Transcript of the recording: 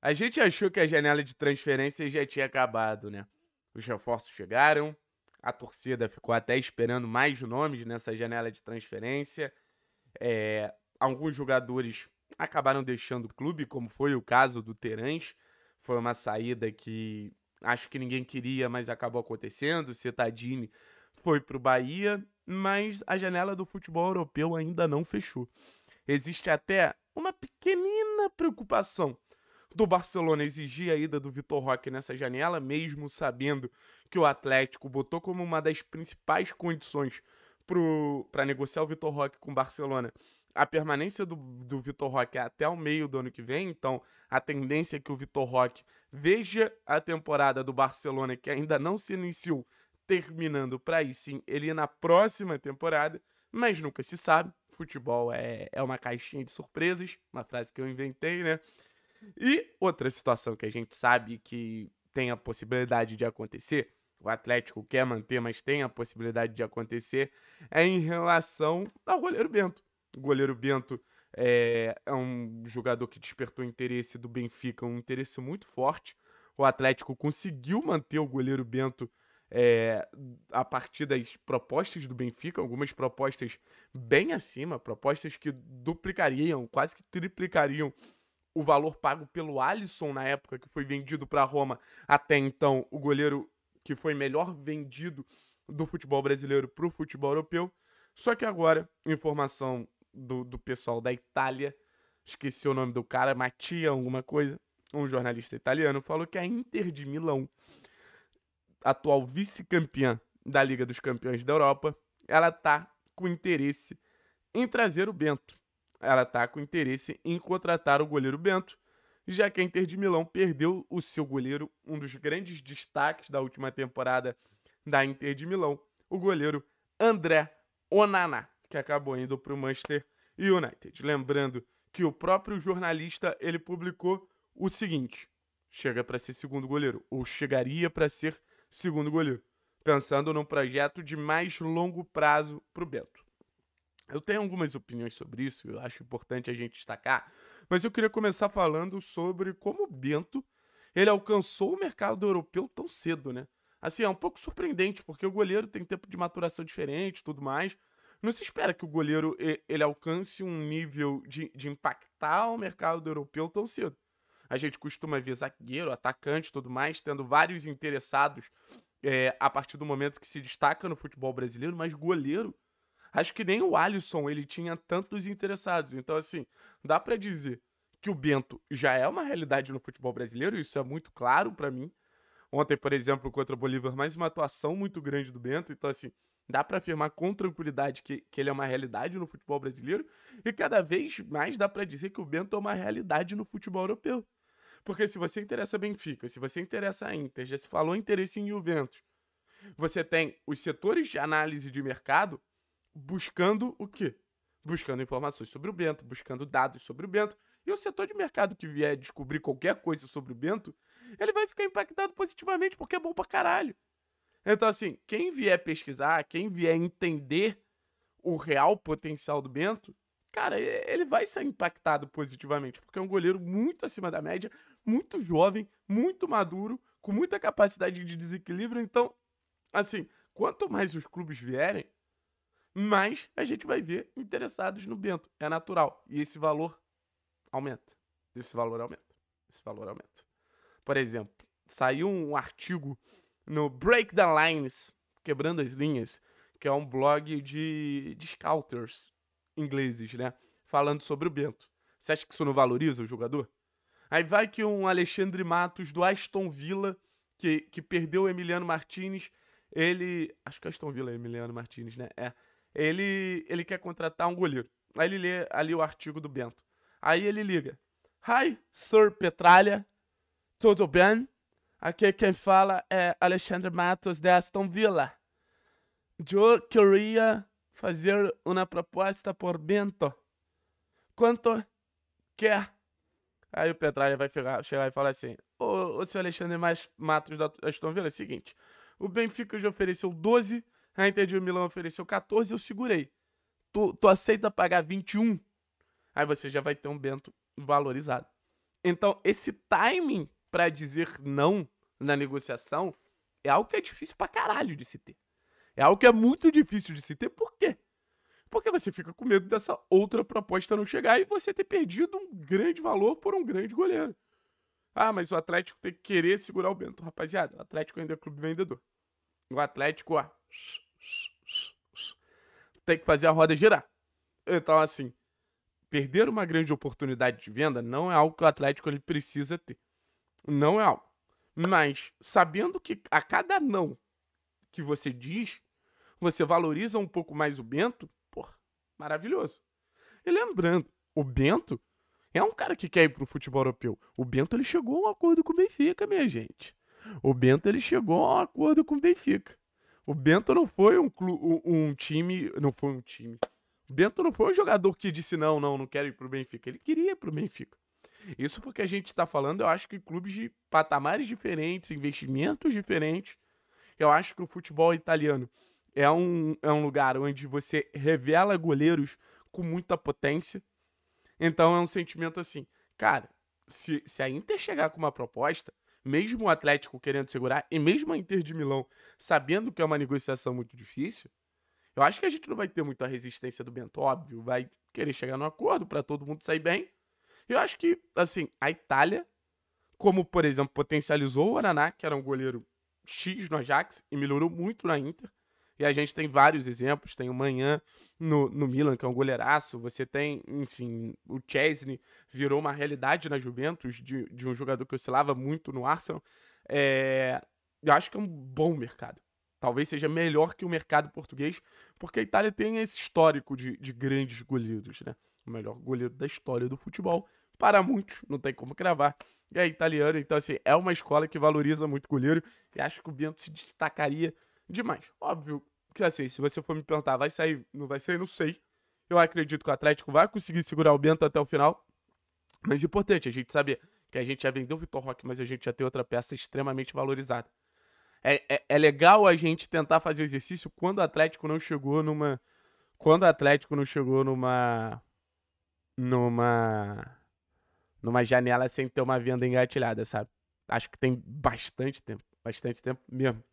A gente achou que a janela de transferência já tinha acabado, né? Os reforços chegaram, a torcida ficou até esperando mais nomes nessa janela de transferência. É, alguns jogadores acabaram deixando o clube, como foi o caso do Terãs. Foi uma saída que acho que ninguém queria, mas acabou acontecendo. O Cetadini foi para o Bahia, mas a janela do futebol europeu ainda não fechou. Existe até uma pequenina preocupação do Barcelona exigir a ida do Vitor Roque nessa janela, mesmo sabendo que o Atlético botou como uma das principais condições para negociar o Vitor Roque com o Barcelona a permanência do, do Vitor Roque até o meio do ano que vem, então a tendência é que o Vitor Roque veja a temporada do Barcelona, que ainda não se iniciou, terminando para aí sim ele na próxima temporada, mas nunca se sabe. Futebol é, é uma caixinha de surpresas, uma frase que eu inventei, né? E outra situação que a gente sabe que tem a possibilidade de acontecer, o Atlético quer manter, mas tem a possibilidade de acontecer, é em relação ao goleiro Bento. O goleiro Bento é, é um jogador que despertou interesse do Benfica, um interesse muito forte. O Atlético conseguiu manter o goleiro Bento é, a partir das propostas do Benfica, algumas propostas bem acima, propostas que duplicariam, quase que triplicariam o valor pago pelo Alisson na época que foi vendido para Roma, até então o goleiro que foi melhor vendido do futebol brasileiro para o futebol europeu. Só que agora, informação do, do pessoal da Itália, esqueci o nome do cara, Matia alguma coisa, um jornalista italiano, falou que a Inter de Milão, atual vice-campeã da Liga dos Campeões da Europa, ela tá com interesse em trazer o Bento ela está com interesse em contratar o goleiro Bento, já que a Inter de Milão perdeu o seu goleiro, um dos grandes destaques da última temporada da Inter de Milão, o goleiro André Onana, que acabou indo para o Manchester United. Lembrando que o próprio jornalista ele publicou o seguinte: chega para ser segundo goleiro, ou chegaria para ser segundo goleiro, pensando num projeto de mais longo prazo para o Bento. Eu tenho algumas opiniões sobre isso, eu acho importante a gente destacar, mas eu queria começar falando sobre como o Bento ele alcançou o mercado europeu tão cedo, né? Assim, é um pouco surpreendente, porque o goleiro tem tempo de maturação diferente tudo mais. Não se espera que o goleiro ele alcance um nível de, de impactar o mercado europeu tão cedo. A gente costuma ver zagueiro, atacante tudo mais, tendo vários interessados é, a partir do momento que se destaca no futebol brasileiro, mas goleiro acho que nem o Alisson ele tinha tantos interessados. Então, assim, dá para dizer que o Bento já é uma realidade no futebol brasileiro, isso é muito claro para mim. Ontem, por exemplo, contra o Bolívar, mais uma atuação muito grande do Bento. Então, assim, dá para afirmar com tranquilidade que, que ele é uma realidade no futebol brasileiro. E cada vez mais dá para dizer que o Bento é uma realidade no futebol europeu. Porque se você interessa Benfica, se você interessa a Inter, já se falou interesse em Juventus, você tem os setores de análise de mercado buscando o quê? Buscando informações sobre o Bento, buscando dados sobre o Bento. E o setor de mercado que vier descobrir qualquer coisa sobre o Bento, ele vai ficar impactado positivamente porque é bom pra caralho. Então, assim, quem vier pesquisar, quem vier entender o real potencial do Bento, cara, ele vai ser impactado positivamente, porque é um goleiro muito acima da média, muito jovem, muito maduro, com muita capacidade de desequilíbrio. Então, assim, quanto mais os clubes vierem, mas a gente vai ver interessados no Bento. É natural. E esse valor aumenta. Esse valor aumenta. Esse valor aumenta. Por exemplo, saiu um artigo no Break the Lines, Quebrando as Linhas, que é um blog de, de scouters ingleses, né? Falando sobre o Bento. Você acha que isso não valoriza o jogador? Aí vai que um Alexandre Matos do Aston Villa, que, que perdeu o Emiliano Martinez, ele. Acho que é Aston Villa é Emiliano Martinez, né? É ele, ele quer contratar um goleiro. Aí ele lê ali o artigo do Bento. Aí ele liga. Hi, Sir Petralha. Tudo bem? Aqui quem fala é Alexandre Matos da Aston Villa. Eu queria fazer uma proposta por Bento. Quanto quer? Aí o Petralha vai chegar, chegar e falar assim: Ô, ô seu Alexandre Matos da Aston Villa, é o seguinte. O Benfica já ofereceu 12 a ah, Inter de Milão ofereceu 14, eu segurei. Tu, tu aceita pagar 21? Aí você já vai ter um Bento valorizado. Então, esse timing para dizer não na negociação é algo que é difícil pra caralho de se ter. É algo que é muito difícil de se ter, por quê? Porque você fica com medo dessa outra proposta não chegar e você ter perdido um grande valor por um grande goleiro. Ah, mas o Atlético tem que querer segurar o Bento. Rapaziada, o Atlético ainda é clube vendedor. O Atlético, ó, tem que fazer a roda girar. Então, assim, perder uma grande oportunidade de venda não é algo que o Atlético ele precisa ter. Não é algo. Mas, sabendo que a cada não que você diz, você valoriza um pouco mais o Bento, pô, maravilhoso. E lembrando, o Bento é um cara que quer ir pro futebol europeu. O Bento ele chegou a um acordo com o Benfica, minha gente. O Bento ele chegou a um acordo com o Benfica. O Bento não foi um, clu, um, um time. Não foi um time. O Bento não foi um jogador que disse: não, não, não quero ir pro Benfica. Ele queria ir pro Benfica. Isso porque a gente tá falando, eu acho que clubes de patamares diferentes, investimentos diferentes. Eu acho que o futebol italiano é um, é um lugar onde você revela goleiros com muita potência. Então é um sentimento assim, cara, se, se a Inter chegar com uma proposta, mesmo o Atlético querendo segurar, e mesmo a Inter de Milão sabendo que é uma negociação muito difícil, eu acho que a gente não vai ter muita resistência do Bento, óbvio, vai querer chegar num acordo para todo mundo sair bem. Eu acho que, assim, a Itália, como, por exemplo, potencializou o Araná, que era um goleiro X no Ajax, e melhorou muito na Inter, e a gente tem vários exemplos. Tem o Manhã no, no Milan, que é um goleiraço. Você tem, enfim, o Chesney virou uma realidade na Juventus de, de um jogador que oscilava muito no Arsenal. É, eu acho que é um bom mercado. Talvez seja melhor que o mercado português, porque a Itália tem esse histórico de, de grandes goleiros, né? O melhor goleiro da história do futebol, para muitos, não tem como cravar. E é italiano, então, assim, é uma escola que valoriza muito goleiro e acho que o Bento se destacaria demais. Óbvio que assim, se você for me perguntar, vai sair, não vai sair, não sei. Eu acredito que o Atlético vai conseguir segurar o Bento até o final. Mas é importante a gente saber que a gente já vendeu o Vitor Roque, mas a gente já tem outra peça extremamente valorizada. É, é, é, legal a gente tentar fazer o exercício quando o Atlético não chegou numa. Quando o Atlético não chegou numa. Numa. Numa janela sem ter uma venda engatilhada, sabe? Acho que tem bastante tempo. Bastante tempo mesmo.